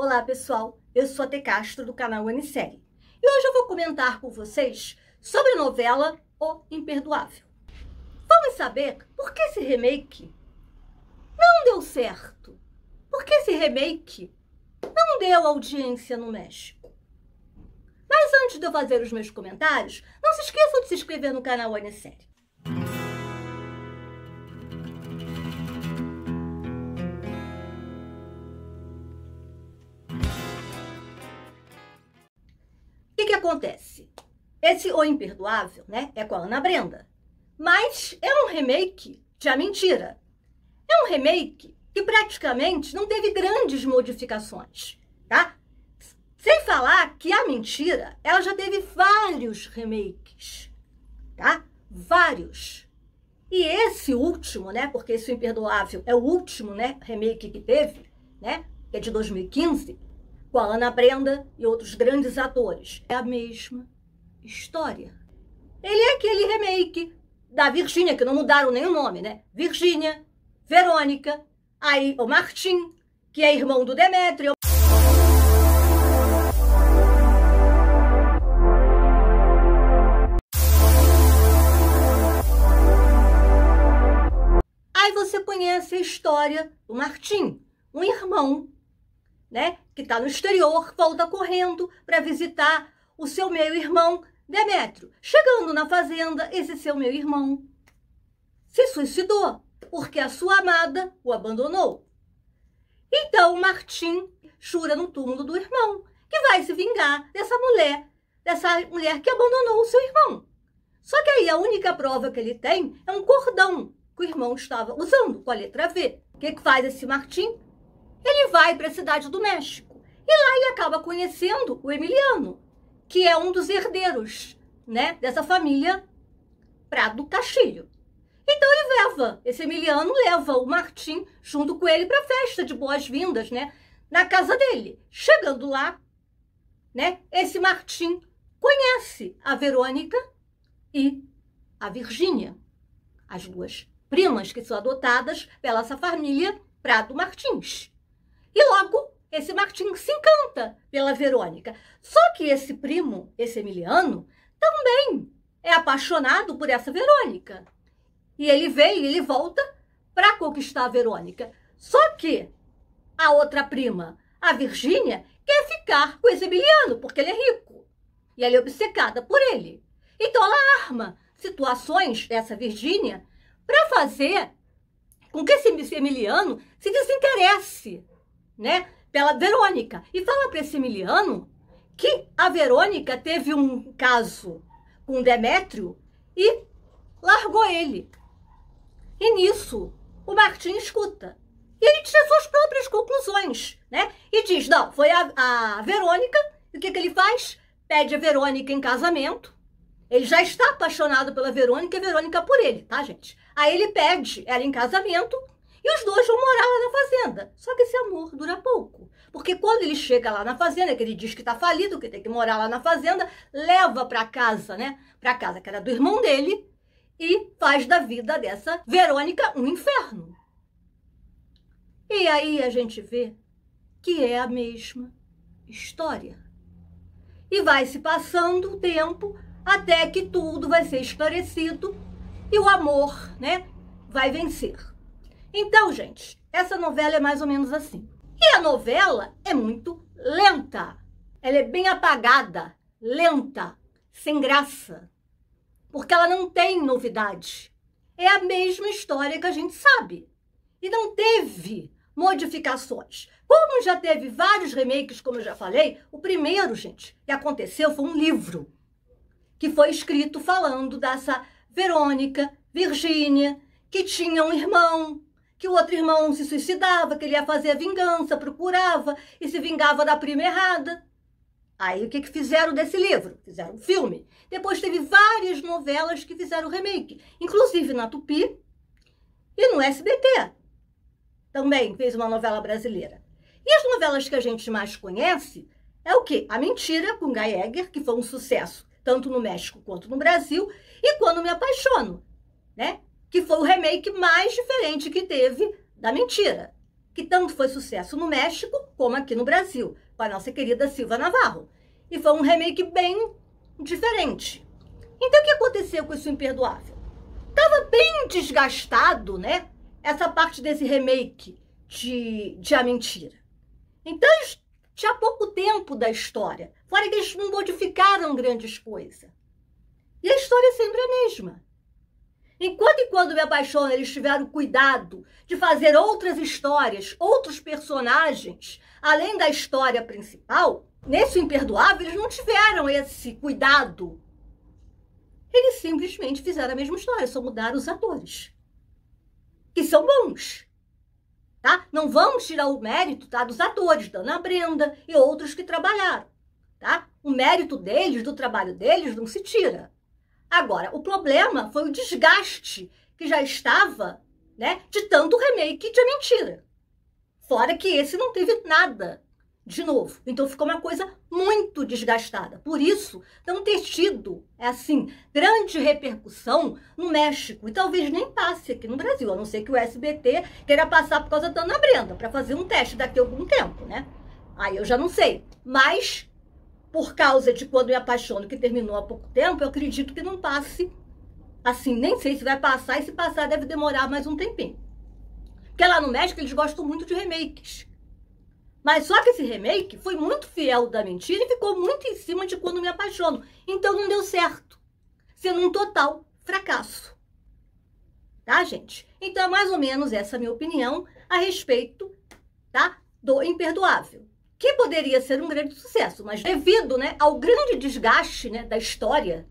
Olá pessoal, eu sou a T Castro do canal Anisérie e hoje eu vou comentar com vocês sobre a novela O Imperdoável. Vamos saber por que esse remake não deu certo, por que esse remake não deu audiência no México. Mas antes de eu fazer os meus comentários, não se esqueçam de se inscrever no canal Anisérie acontece? Esse O Imperdoável, né, é com a Ana Brenda. Mas é um remake de A Mentira. É um remake que praticamente não teve grandes modificações, tá? Sem falar que A Mentira, ela já teve vários remakes, tá? Vários. E esse último, né, porque esse O Imperdoável é o último, né, remake que teve, né, que é de 2015, com a Ana Brenda e outros grandes atores. É a mesma história. Ele é aquele remake da Virgínia, que não mudaram nem o nome, né? Virgínia, Verônica, aí o Martim, que é irmão do Demétrio. Aí você conhece a história do Martim, um irmão né, que está no exterior, volta tá correndo para visitar o seu meio-irmão Demétrio. Chegando na fazenda, esse seu meio-irmão se suicidou porque a sua amada o abandonou. Então Martim chura no túmulo do irmão, que vai se vingar dessa mulher, dessa mulher que abandonou o seu irmão. Só que aí a única prova que ele tem é um cordão que o irmão estava usando com a letra V. O que, que faz esse Martim? ele vai para a cidade do México. E lá ele acaba conhecendo o Emiliano, que é um dos herdeiros né, dessa família Prado Castilho. Então ele leva, esse Emiliano leva o Martim junto com ele para a festa de boas-vindas, né? Na casa dele. Chegando lá, né? Esse Martim conhece a Verônica e a Virgínia, as duas primas que são adotadas pela essa família Prado Martins. E logo, esse Martim se encanta pela Verônica. Só que esse primo, esse Emiliano, também é apaixonado por essa Verônica. E ele vem e ele volta para conquistar a Verônica. Só que a outra prima, a Virgínia, quer ficar com esse Emiliano, porque ele é rico. E ela é obcecada por ele. Então ela arma situações, essa Virgínia, para fazer com que esse Emiliano se desinteresse né, pela Verônica. E fala para esse Miliano que a Verônica teve um caso com Demétrio e largou ele. E nisso, o Martim escuta. E ele tira suas próprias conclusões, né? E diz, não, foi a, a Verônica. E o que, que ele faz? Pede a Verônica em casamento. Ele já está apaixonado pela Verônica e a Verônica por ele, tá, gente? Aí ele pede ela em casamento e os dois vão morar lá na fazenda. Só que esse amor dura pouco. Porque quando ele chega lá na fazenda, que ele diz que tá falido, que tem que morar lá na fazenda, leva para casa, né? Para casa que era do irmão dele e faz da vida dessa Verônica um inferno. E aí a gente vê que é a mesma história. E vai se passando o tempo até que tudo vai ser esclarecido e o amor, né, vai vencer. Então, gente, essa novela é mais ou menos assim. E a novela é muito lenta. Ela é bem apagada, lenta, sem graça. Porque ela não tem novidade. É a mesma história que a gente sabe. E não teve modificações. Como já teve vários remakes, como eu já falei, o primeiro, gente, que aconteceu foi um livro que foi escrito falando dessa Verônica, Virgínia, que tinha um irmão que o outro irmão se suicidava, que ele ia fazer a vingança, procurava e se vingava da prima errada. Aí o que, que fizeram desse livro? Fizeram um filme. Depois teve várias novelas que fizeram remake, inclusive na Tupi e no SBT. Também fez uma novela brasileira. E as novelas que a gente mais conhece é o quê? A Mentira, com Guy Egger, que foi um sucesso tanto no México quanto no Brasil, e Quando Me Apaixono, né? que foi o remake mais diferente que teve da Mentira, que tanto foi sucesso no México como aqui no Brasil, com a nossa querida Silva Navarro. E foi um remake bem diferente. Então, o que aconteceu com isso imperdoável? Tava bem desgastado, né? Essa parte desse remake de, de A Mentira. Então, tinha pouco tempo da história. Fora que eles não modificaram grandes coisas. E a história é sempre a mesma. Enquanto e quando me apaixono, eles tiveram cuidado de fazer outras histórias, outros personagens, além da história principal, nesse imperdoável, eles não tiveram esse cuidado. Eles simplesmente fizeram a mesma história, só mudaram os atores. Que são bons. Tá? Não vamos tirar o mérito tá, dos atores, da Ana Brenda e outros que trabalharam. Tá? O mérito deles, do trabalho deles, não se tira. Agora, o problema foi o desgaste que já estava, né, de tanto remake de mentira. Fora que esse não teve nada de novo. Então ficou uma coisa muito desgastada. Por isso, não ter tido, é assim, grande repercussão no México. E talvez nem passe aqui no Brasil, a não ser que o SBT queira passar por causa da Ana Brenda, para fazer um teste daqui a algum tempo, né? Aí eu já não sei. Mas por causa de quando me apaixono, que terminou há pouco tempo, eu acredito que não passe. Assim, nem sei se vai passar, e se passar deve demorar mais um tempinho. Porque lá no México eles gostam muito de remakes. Mas só que esse remake foi muito fiel da mentira e ficou muito em cima de quando me apaixono. Então não deu certo. Sendo um total fracasso. Tá, gente? Então é mais ou menos essa minha opinião a respeito, tá? Do imperdoável que poderia ser um grande sucesso, mas devido né, ao grande desgaste né, da história,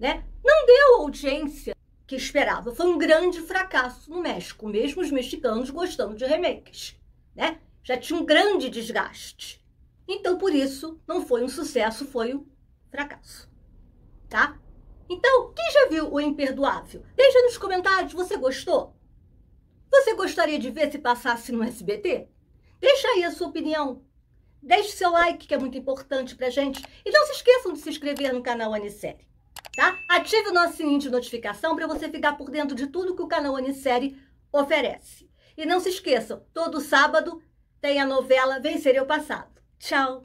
né, não deu a audiência que esperava. Foi um grande fracasso no México, mesmo os mexicanos gostando de remakes. Né? Já tinha um grande desgaste. Então, por isso, não foi um sucesso, foi um fracasso. Tá? Então, quem já viu O Imperdoável? Deixa nos comentários, você gostou? Você gostaria de ver se passasse no SBT? Deixa aí a sua opinião. Deixe seu like, que é muito importante pra gente. E não se esqueçam de se inscrever no canal Anissérie, tá? Ative o nosso sininho de notificação para você ficar por dentro de tudo que o canal Anissérie oferece. E não se esqueçam, todo sábado tem a novela Vencer o Passado. Tchau!